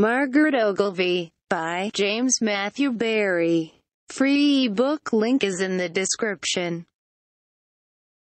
Margaret Ogilvy by James Matthew Barry. Free ebook link is in the description.